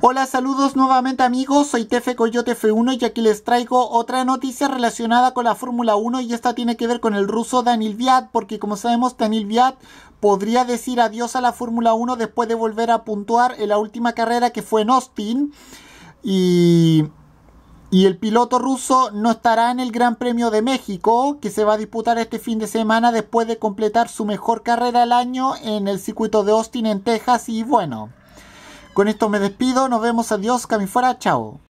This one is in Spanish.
Hola, saludos nuevamente amigos, soy Tefe Coyote F1 y aquí les traigo otra noticia relacionada con la Fórmula 1 y esta tiene que ver con el ruso Daniel Viat, porque como sabemos Danil Viat podría decir adiós a la Fórmula 1 después de volver a puntuar en la última carrera que fue en Austin y... Y el piloto ruso no estará en el Gran Premio de México, que se va a disputar este fin de semana después de completar su mejor carrera al año en el circuito de Austin en Texas. Y bueno, con esto me despido, nos vemos, adiós, fuera, chao.